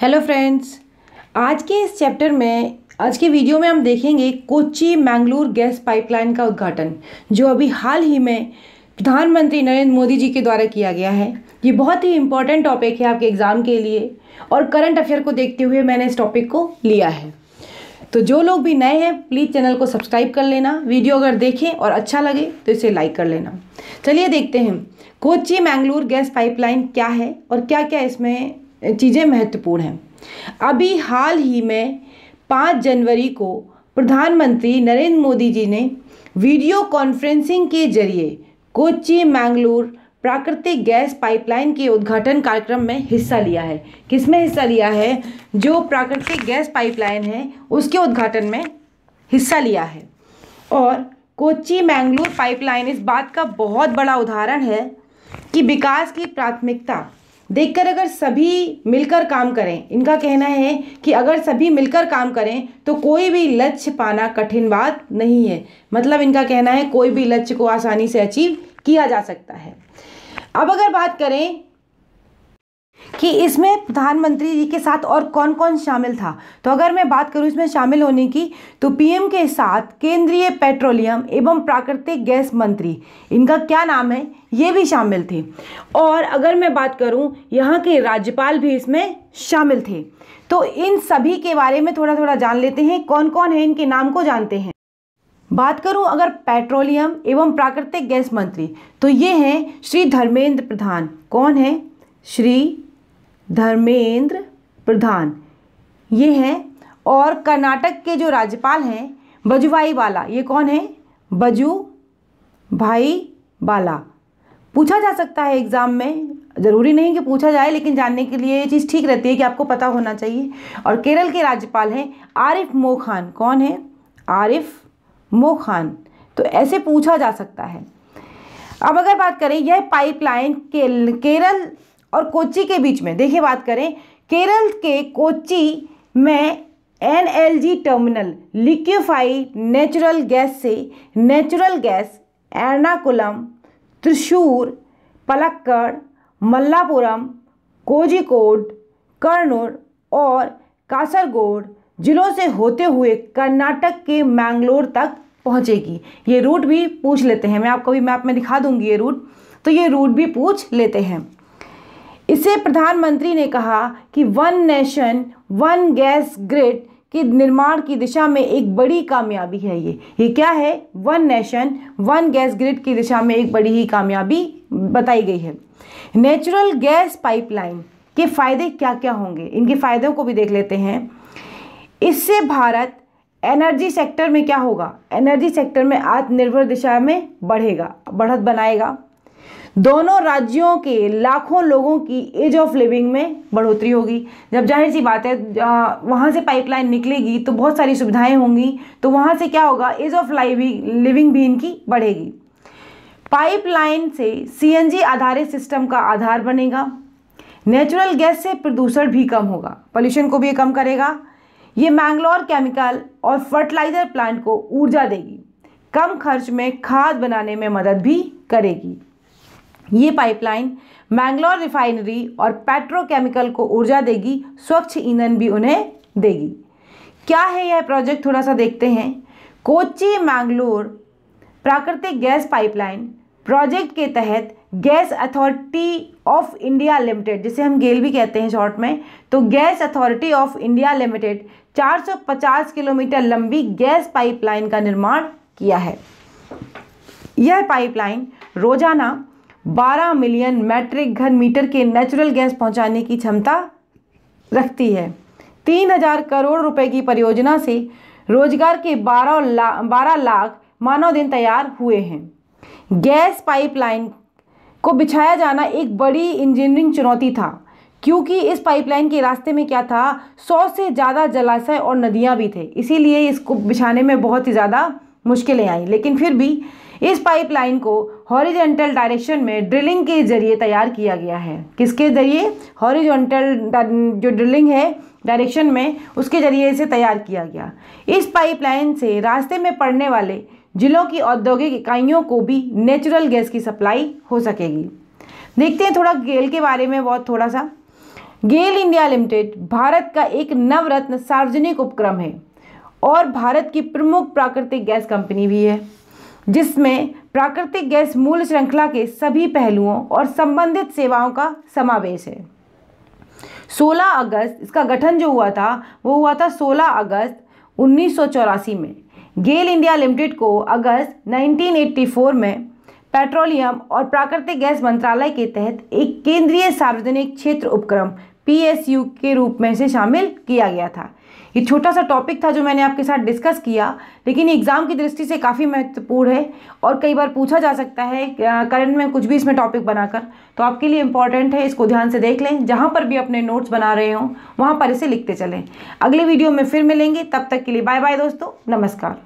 hello friends आज के इस चैप्टर में आज के वीडियो में हम देखेंगे कोची मैंगलोर गैस पाइपलाइन का उद्घाटन जो अभी हाल ही में प्रधानमंत्री नरेंद्र मोदी जी के द्वारा किया गया है ये बहुत ही इंपॉर्टेंट टॉपिक है आपके एग्ज़ाम के लिए और करंट अफेयर को देखते हुए मैंने इस टॉपिक को लिया है तो जो लोग भी नए हैं प्लीज़ चैनल को सब्सक्राइब कर लेना वीडियो अगर देखें और अच्छा लगे तो इसे लाइक कर लेना चलिए देखते हैं कोची मैंगलोर गैस पाइपलाइन क्या है और क्या क्या इसमें चीज़ें महत्वपूर्ण हैं अभी हाल ही में पाँच जनवरी को प्रधानमंत्री नरेंद्र मोदी जी ने वीडियो कॉन्फ्रेंसिंग के जरिए कोच्चि मैंगलोर प्राकृतिक गैस पाइपलाइन के उद्घाटन कार्यक्रम में हिस्सा लिया है किसमें हिस्सा लिया है जो प्राकृतिक गैस पाइपलाइन है उसके उद्घाटन में हिस्सा लिया है और कोच्चि मैंगलोर पाइपलाइन इस बात का बहुत बड़ा उदाहरण है कि विकास की प्राथमिकता देखकर अगर सभी मिलकर काम करें इनका कहना है कि अगर सभी मिलकर काम करें तो कोई भी लक्ष्य पाना कठिन बात नहीं है मतलब इनका कहना है कोई भी लक्ष्य को आसानी से अचीव किया जा सकता है अब अगर बात करें कि इसमें प्रधानमंत्री जी के साथ और कौन कौन शामिल था तो अगर मैं बात करूं इसमें शामिल होने की तो पीएम के साथ केंद्रीय पेट्रोलियम एवं प्राकृतिक गैस मंत्री इनका क्या नाम है ये भी शामिल थे और अगर मैं बात करूं यहाँ के राज्यपाल भी इसमें शामिल थे तो इन सभी के बारे में थोड़ा थोड़ा जान लेते हैं कौन कौन है इनके नाम को जानते हैं बात करूं अगर पेट्रोलियम एवं प्राकृतिक गैस मंत्री तो ये हैं श्री धर्मेंद्र प्रधान कौन है श्री धर्मेंद्र प्रधान ये हैं और कर्नाटक के जो राज्यपाल हैं बजुभाई बाला ये कौन है बजू भाई बाला पूछा जा सकता है एग्ज़ाम में ज़रूरी नहीं कि पूछा जाए लेकिन जानने के लिए ये चीज़ ठीक रहती है कि आपको पता होना चाहिए और केरल के राज्यपाल हैं आरिफ मो खान कौन है आरिफ मो खान तो ऐसे पूछा जा सकता है अब अगर बात करें यह पाइपलाइन केरल और कोची के बीच में देखिए बात करें केरल के कोची में NLG terminal liquefied natural gas से नेचुरल गैस एर्नाकुलम त्रिशूर पलक्कड़ मल्लापुरम कोजिकोड कर्नूर और कासरगोड जिलों से होते हुए कर्नाटक के मैंगलोर तक पहुंचेगी ये रूट भी पूछ लेते हैं मैं आपको भी मैप में दिखा दूंगी ये रूट तो ये रूट भी पूछ लेते हैं इसे प्रधानमंत्री ने कहा कि one nation one gas grid के निर्माण की दिशा में एक बड़ी कामयाबी है ये ये क्या है one nation one gas grid की दिशा में एक बड़ी ही कामयाबी बताई गई है नेचुरल गैस पाइपलाइन के फ़ायदे क्या क्या होंगे इनके फ़ायदों को भी देख लेते हैं इससे भारत एनर्जी सेक्टर में क्या होगा एनर्जी सेक्टर में आत्मनिर्भर दिशा में बढ़ेगा बढ़त बनाएगा दोनों राज्यों के लाखों लोगों की एज ऑफ लिविंग में बढ़ोतरी होगी जब जाहिर सी बात है वहाँ से पाइपलाइन निकलेगी तो बहुत सारी सुविधाएं होंगी तो वहाँ से क्या होगा एज ऑफ लिविंग भी इनकी बढ़ेगी पाइपलाइन से सीएनजी आधारित सिस्टम का आधार बनेगा नेचुरल गैस से प्रदूषण भी कम होगा पॉल्यूशन को भी कम करेगा ये मैंगलोर केमिकल और फर्टिलाइज़र प्लांट को ऊर्जा देगी कम खर्च में खाद बनाने में मदद भी करेगी ये पाइपलाइन मैंगलोर रिफाइनरी और पेट्रोकेमिकल को ऊर्जा देगी स्वच्छ ईंधन भी उन्हें देगी क्या है यह प्रोजेक्ट थोड़ा सा देखते हैं कोची मैंगलोर प्राकृतिक गैस पाइपलाइन प्रोजेक्ट के तहत gas authority of India limited जिसे हम गेल भी कहते हैं शॉर्ट में तो gas authority of India limited 450 kilometre लंबी गैस पाइपलाइन का निर्माण किया है यह पाइपलाइन रोजाना 12 मिलियन मैट्रिक घन मीटर के नेचुरल गैस पहुंचाने की क्षमता रखती है तीन हजार करोड़ रुपए की परियोजना से रोजगार के 12 लाख बारह लाख मानव दिन तैयार हुए हैं गैस पाइपलाइन को बिछाया जाना एक बड़ी इंजीनियरिंग चुनौती था क्योंकि इस पाइपलाइन के रास्ते में क्या था सौ से ज़्यादा जलाशय और नदियाँ भी थे इसीलिए इसको बिछाने में बहुत ही ज़्यादा मुश्किलें आई लेकिन फिर भी इस पाइपलाइन को हॉरिजेंटल डायरेक्शन में ड्रिलिंग के जरिए तैयार किया गया है किसके ज़रिए हॉरिजेंटल जो ड्रिलिंग है डायरेक्शन में उसके ज़रिए इसे तैयार किया गया इस पाइपलाइन से रास्ते में पड़ने वाले जिलों की औद्योगिक इकाइयों को भी नेचुरल गैस की सप्लाई हो सकेगी देखते हैं थोड़ा गेल के बारे में बहुत थोड़ा सा गेल इंडिया लिमिटेड भारत का एक नवरत्न सार्वजनिक उपक्रम है और भारत की प्रमुख प्राकृतिक गैस कंपनी भी है जिसमें प्राकृतिक गैस मूल्य श्रृंखला के सभी पहलुओं और संबंधित सेवाओं का समावेश है 16 अगस्त इसका गठन जो हुआ था वो हुआ था 16 अगस्त उन्नीस में गेल इंडिया लिमिटेड को अगस्त 1984 में पेट्रोलियम और प्राकृतिक गैस मंत्रालय के तहत एक केंद्रीय सार्वजनिक क्षेत्र उपक्रम पीएसयू के रूप में से शामिल किया गया था ये छोटा सा टॉपिक था जो मैंने आपके साथ डिस्कस किया लेकिन एग्ज़ाम की दृष्टि से काफ़ी महत्वपूर्ण है और कई बार पूछा जा सकता है करंट में कुछ भी इसमें टॉपिक बनाकर तो आपके लिए इंपॉर्टेंट है इसको ध्यान से देख लें जहाँ पर भी अपने नोट्स बना रहे हों वहाँ पर इसे लिखते चलें अगले वीडियो में फिर मिलेंगे तब तक के लिए बाय बाय दोस्तों नमस्कार